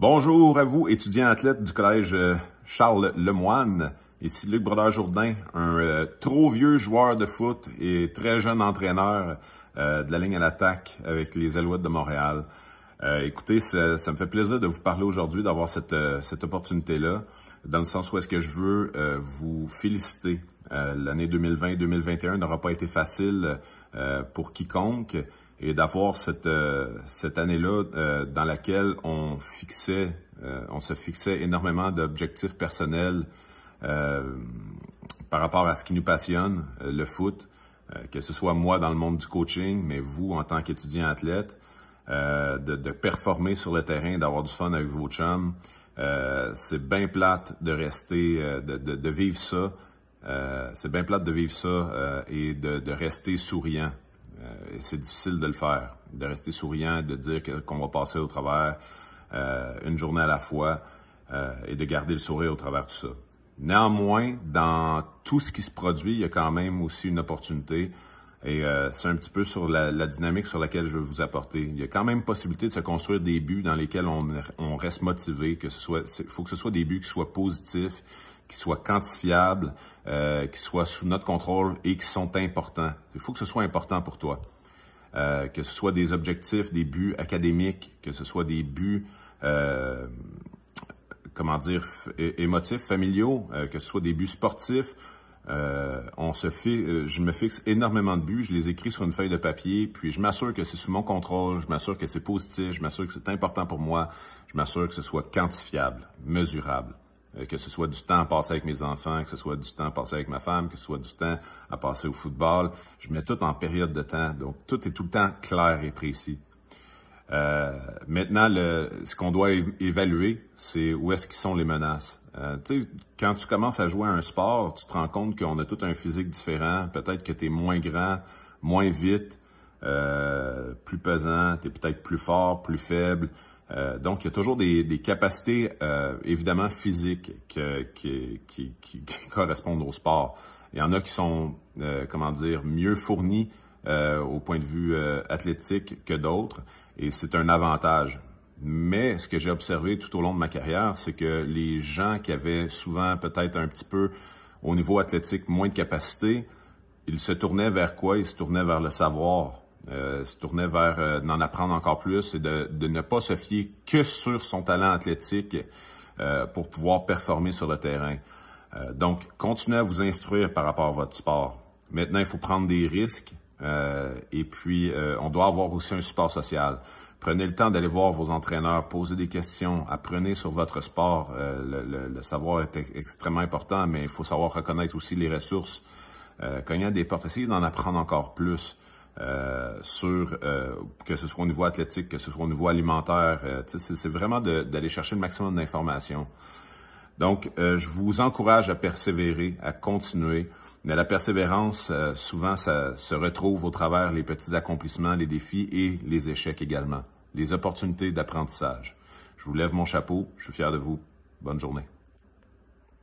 Bonjour à vous, étudiants athlètes du collège euh, Charles Lemoine. Ici Luc Brodeur-Jourdain, un euh, trop vieux joueur de foot et très jeune entraîneur euh, de la ligne à l'attaque avec les Alouettes de Montréal. écoutez, ça, me fait plaisir de vous parler aujourd'hui, d'avoir cette, cette opportunité-là, dans le sens où est-ce que je veux vous féliciter. L'année 2020-2021 n'aura pas été facile pour quiconque, et d'avoir cette, euh, cette année-là euh, dans laquelle on fixait, euh, on se fixait énormément d'objectifs personnels par rapport à ce qui nous passionne, le foot, que ce soit moi dans le monde du coaching, mais vous en tant qu'étudiant athlète, de, performer sur le terrain, d'avoir du fun avec vos chums. c'est bien plate de rester, de, de, vivre ça. c'est bien plate de vivre ça et de, de rester souriant. Euh, c'est difficile de le faire, de rester souriant, de dire qu'on va passer au travers euh, une journée à la fois euh, et de garder le sourire au travers tout ça. Néanmoins, dans tout ce qui se produit, il y a quand même aussi une opportunité. Et c'est un petit peu sur la, dynamique sur laquelle je veux vous apporter. Il y a quand même possibilité de se construire des buts dans lesquels on, reste motivé, que ce soit, faut que ce soit des buts qui soient positifs, qui soient quantifiables, euh, qui soient sous notre contrôle et qui sont importants. Il faut que ce soit important pour toi. Euh, que ce soit des objectifs, des buts académiques, que ce soit des buts, euh, comment dire, émotifs, familiaux, euh, que ce soit des buts sportifs. on se fait, je me fixe énormément de buts, je les écris sur une feuille de papier, puis je m'assure que c'est sous mon contrôle, je m'assure que c'est positif, je m'assure que c'est important pour moi, je m'assure que ce soit quantifiable, mesurable. Euh, que ce soit du temps à passer avec mes enfants, que ce soit du temps à passer avec ma femme, que ce soit du temps à passer au football. Je mets tout en période de temps, donc tout est tout le temps clair et précis. Euh, maintenant, ce qu'on doit évaluer, c'est où est-ce qu'ils sont les menaces. Euh, quand tu commences à jouer à un sport, tu te rends compte qu'on a tout un physique différent. Peut-être que tu es moins grand, moins vite, euh, plus pesant, tu es peut-être plus fort, plus faible. Euh, donc, il y a toujours des, capacités, euh, évidemment, physiques qui, correspondent au sport. Il y en a qui sont, euh, comment dire, mieux fournis au point de vue athlétique que d'autres, et c'est un avantage. Mais ce que j'ai observé tout au long de ma carrière, c'est que les gens qui avaient souvent peut-être un petit peu, au niveau athlétique, moins de capacités, ils se tournaient vers quoi? Ils se tournaient vers le savoir, euh, se tournait vers euh, d'en apprendre encore plus et de, ne pas se fier que sur son talent athlétique euh, pour pouvoir performer sur le terrain. donc, continuez à vous instruire par rapport à votre sport. Maintenant, il faut prendre des risques et puis on doit avoir aussi un support social. Prenez le temps d'aller voir vos entraîneurs, poser des questions, apprenez sur votre sport. Le, savoir est extrêmement important, mais il faut savoir reconnaître aussi les ressources. Euh, des portes, essayez d'en apprendre encore plus. Euh, sur euh, que ce soit au niveau athlétique, que ce soit au niveau alimentaire. Euh, c'est vraiment d'aller chercher le maximum d'informations. Donc, je vous encourage à persévérer, à continuer. Mais la persévérance, souvent, ça se retrouve au travers les petits accomplissements, les défis et les échecs également. Les opportunités d'apprentissage. Je vous lève mon chapeau. Je suis fier de vous. Bonne journée.